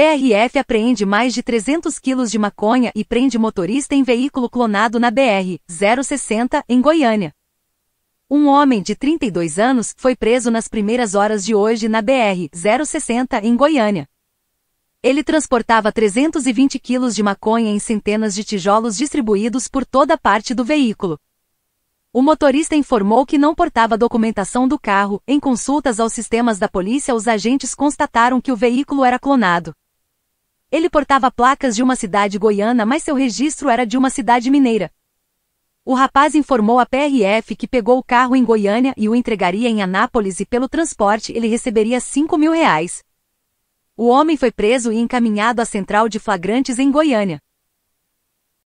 PRF apreende mais de 300 quilos de maconha e prende motorista em veículo clonado na BR-060, em Goiânia. Um homem de 32 anos foi preso nas primeiras horas de hoje na BR-060, em Goiânia. Ele transportava 320 quilos de maconha em centenas de tijolos distribuídos por toda a parte do veículo. O motorista informou que não portava documentação do carro. Em consultas aos sistemas da polícia, os agentes constataram que o veículo era clonado. Ele portava placas de uma cidade goiana, mas seu registro era de uma cidade mineira. O rapaz informou à PRF que pegou o carro em Goiânia e o entregaria em Anápolis e pelo transporte ele receberia 5 mil reais. O homem foi preso e encaminhado à central de flagrantes em Goiânia.